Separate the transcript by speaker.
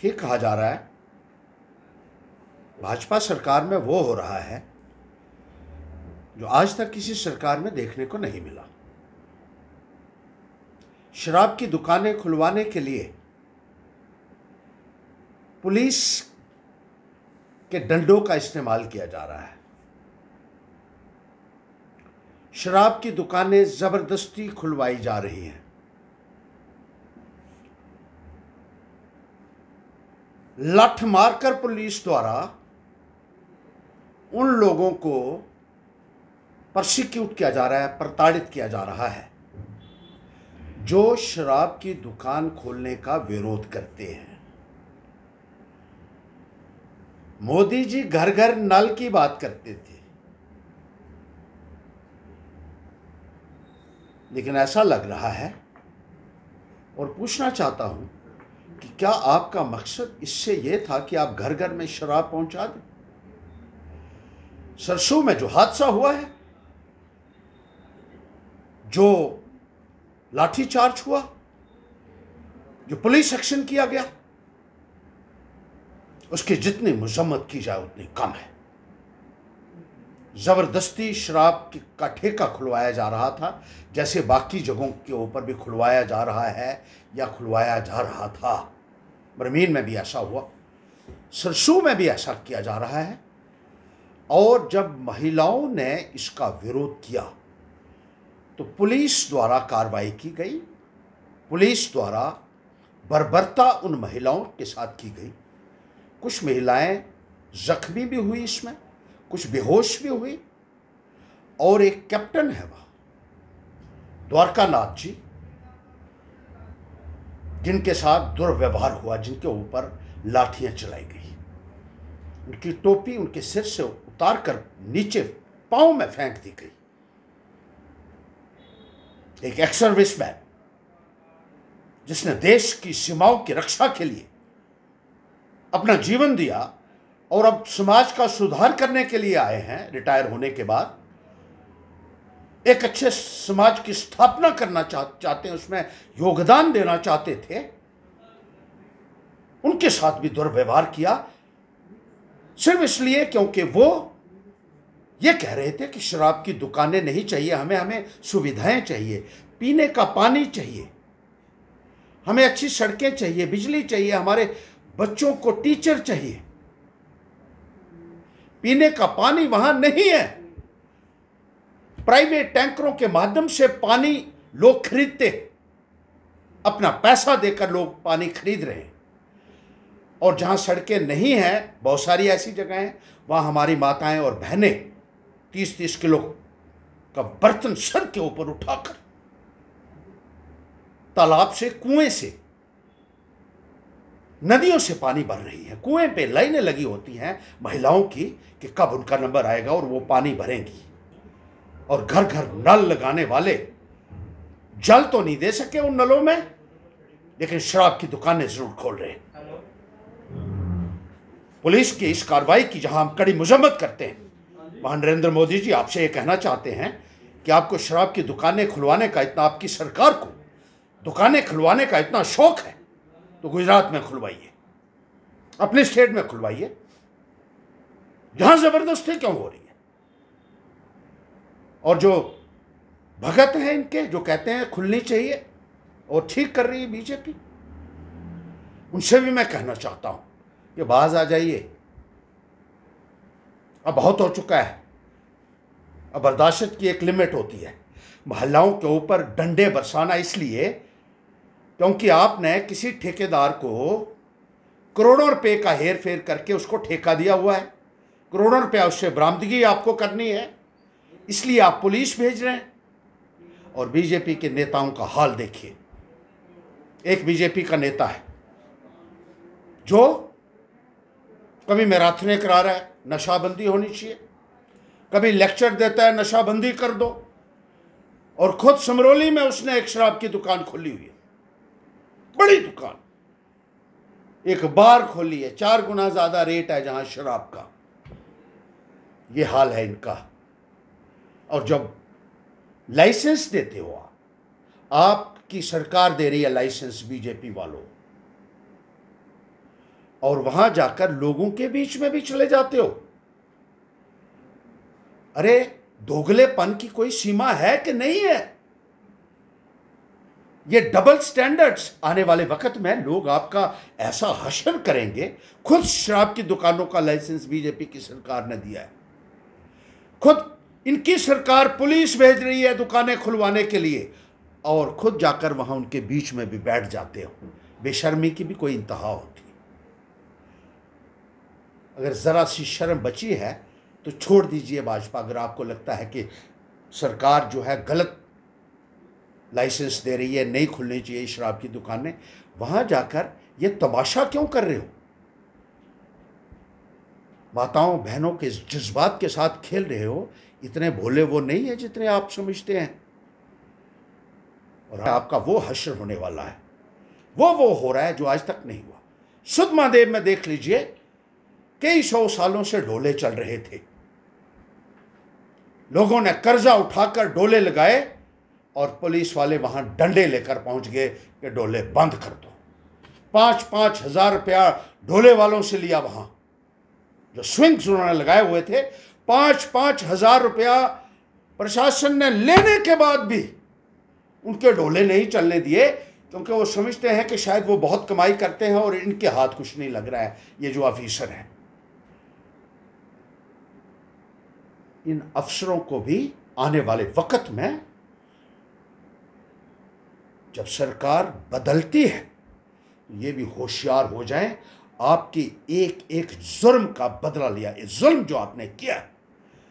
Speaker 1: ठीक कहा जा रहा है भाजपा सरकार में वो हो रहा है जो आज तक किसी सरकार में देखने को नहीं मिला शराब की दुकानें खुलवाने के लिए पुलिस के डंडों का इस्तेमाल किया जा रहा है शराब की दुकानें ज़बरदस्ती खुलवाई जा रही हैं लठ मारकर पुलिस द्वारा उन लोगों को प्रोसिक्यूट किया जा रहा है प्रताड़ित किया जा रहा है जो शराब की दुकान खोलने का विरोध करते हैं मोदी जी घर घर नल की बात करते थे लेकिन ऐसा लग रहा है और पूछना चाहता हूं कि क्या आपका मकसद इससे यह था कि आप घर घर में शराब पहुंचा दें सरसों में जो हादसा हुआ है जो लाठीचार्ज हुआ जो पुलिस एक्शन किया गया उसकी जितनी मजम्मत की जाए उतनी कम है ज़बरदस्ती शराब का ठेका खुलवाया जा रहा था जैसे बाकी जगहों के ऊपर भी खुलवाया जा रहा है या खुलवाया जा रहा था बरमीन में भी ऐसा हुआ सरसू में भी ऐसा किया जा रहा है और जब महिलाओं ने इसका विरोध किया तो पुलिस द्वारा कार्रवाई की गई पुलिस द्वारा बर्बरता उन महिलाओं के साथ की गई कुछ महिलाएं जख्मी भी हुई इसमें कुछ बेहोश भी हुई और एक कैप्टन है वह द्वारकानाथ जी जिनके साथ दुर्व्यवहार हुआ जिनके ऊपर लाठियां चलाई गई उनकी टोपी उनके सिर से उतार कर नीचे पांव में फेंक दी गई एक एक्सर्विस मैन जिसने देश की सीमाओं की रक्षा के लिए अपना जीवन दिया और अब समाज का सुधार करने के लिए आए हैं रिटायर होने के बाद एक अच्छे समाज की स्थापना करना चाह, चाहते हैं उसमें योगदान देना चाहते थे उनके साथ भी दुर्व्यवहार किया सिर्फ इसलिए क्योंकि वो ये कह रहे थे कि शराब की दुकानें नहीं चाहिए हमें हमें सुविधाएं चाहिए पीने का पानी चाहिए हमें अच्छी सड़कें चाहिए बिजली चाहिए हमारे बच्चों को टीचर चाहिए पीने का पानी वहां नहीं है प्राइवेट टैंकरों के माध्यम से पानी लोग खरीदते अपना पैसा देकर लोग पानी खरीद रहे हैं और जहां सड़कें नहीं हैं बहुत सारी ऐसी जगह हैं वहां हमारी माताएं और बहनें तीस तीस किलो का बर्तन सर के ऊपर उठाकर तालाब से कुएं से नदियों से पानी भर रही है कुएं पे लाइनें लगी होती हैं महिलाओं की कि कब उनका नंबर आएगा और वो पानी भरेंगी और घर घर नल लगाने वाले जल तो नहीं दे सके उन नलों में लेकिन शराब की दुकानें जरूर खोल रहे हैं पुलिस की इस कार्रवाई की जहां हम कड़ी मजम्मत करते हैं वहां नरेंद्र मोदी जी आपसे ये कहना चाहते हैं कि आपको शराब की दुकानें खुलवाने का इतना आपकी सरकार को दुकानें खुलवाने का इतना शौक है तो गुजरात में खुलवाइए अपने स्टेट में खुलवाइए यहां जबरदस्ती क्यों हो रही है और जो भगत हैं इनके जो कहते हैं खुलनी चाहिए और ठीक कर रही है बीजेपी उनसे भी मैं कहना चाहता हूं कि बाज आ जाइए अब बहुत हो चुका है अब बर्दाश्त की एक लिमिट होती है मोहल्लाओं के ऊपर डंडे बरसाना इसलिए क्योंकि आपने किसी ठेकेदार को करोड़ों रुपए का हेर फेर करके उसको ठेका दिया हुआ है करोड़ों रुपया उससे बरामदगी आपको करनी है इसलिए आप पुलिस भेज रहे हैं और बीजेपी के नेताओं का हाल देखिए एक बीजेपी का नेता है जो कभी मैराथने करा रहा है नशाबंदी होनी चाहिए कभी लेक्चर देता है नशाबंदी कर दो और खुद समरोली में उसने एक शराब की दुकान खोली हुई है बड़ी दुकान एक बार खोली है चार गुना ज्यादा रेट है जहां शराब का ये हाल है इनका और जब लाइसेंस देते हो आप आपकी सरकार दे रही है लाइसेंस बीजेपी वालों और वहां जाकर लोगों के बीच में भी चले जाते हो अरे दोगलेपन की कोई सीमा है कि नहीं है ये डबल स्टैंडर्ड्स आने वाले वक्त में लोग आपका ऐसा हशर करेंगे खुद शराब की दुकानों का लाइसेंस बीजेपी की सरकार ने दिया है खुद इनकी सरकार पुलिस भेज रही है दुकानें खुलवाने के लिए और खुद जाकर वहां उनके बीच में भी बैठ जाते हो बेशर्मी की भी कोई इंतहा होती अगर ज़रा सी शर्म बची है तो छोड़ दीजिए भाजपा अगर आपको लगता है कि सरकार जो है गलत लाइसेंस दे रही है नहीं खुलनी चाहिए शराब की दुकानें वहां जाकर ये तमाशा क्यों कर रहे हो माताओं बहनों के जज्बात के साथ खेल रहे हो इतने भोले वो नहीं है जितने आप समझते हैं और आपका वो हशर होने वाला है वो वो हो रहा है जो आज तक नहीं हुआ सुद महादेव में देख लीजिए कई सौ सालों से डोले चल रहे थे लोगों ने कर्जा उठाकर डोले लगाए और पुलिस वाले वहाँ डंडे लेकर पहुँच गए कि डोले बंद कर दो पाँच पाँच हजार रुपया डोले वालों से लिया वहाँ जो स्विंग्स उन्होंने लगाए हुए थे पाँच पाँच हजार रुपया प्रशासन ने लेने के बाद भी उनके डोले नहीं चलने दिए क्योंकि वो समझते हैं कि शायद वो बहुत कमाई करते हैं और इनके हाथ कुछ नहीं लग रहा है ये जो ऑफिसर हैं इन अफसरों को भी आने वाले वक्त में जब सरकार बदलती है ये भी होशियार हो जाएं आपकी एक एक जुर्म का बदला लिया ये जुल्म जो आपने किया है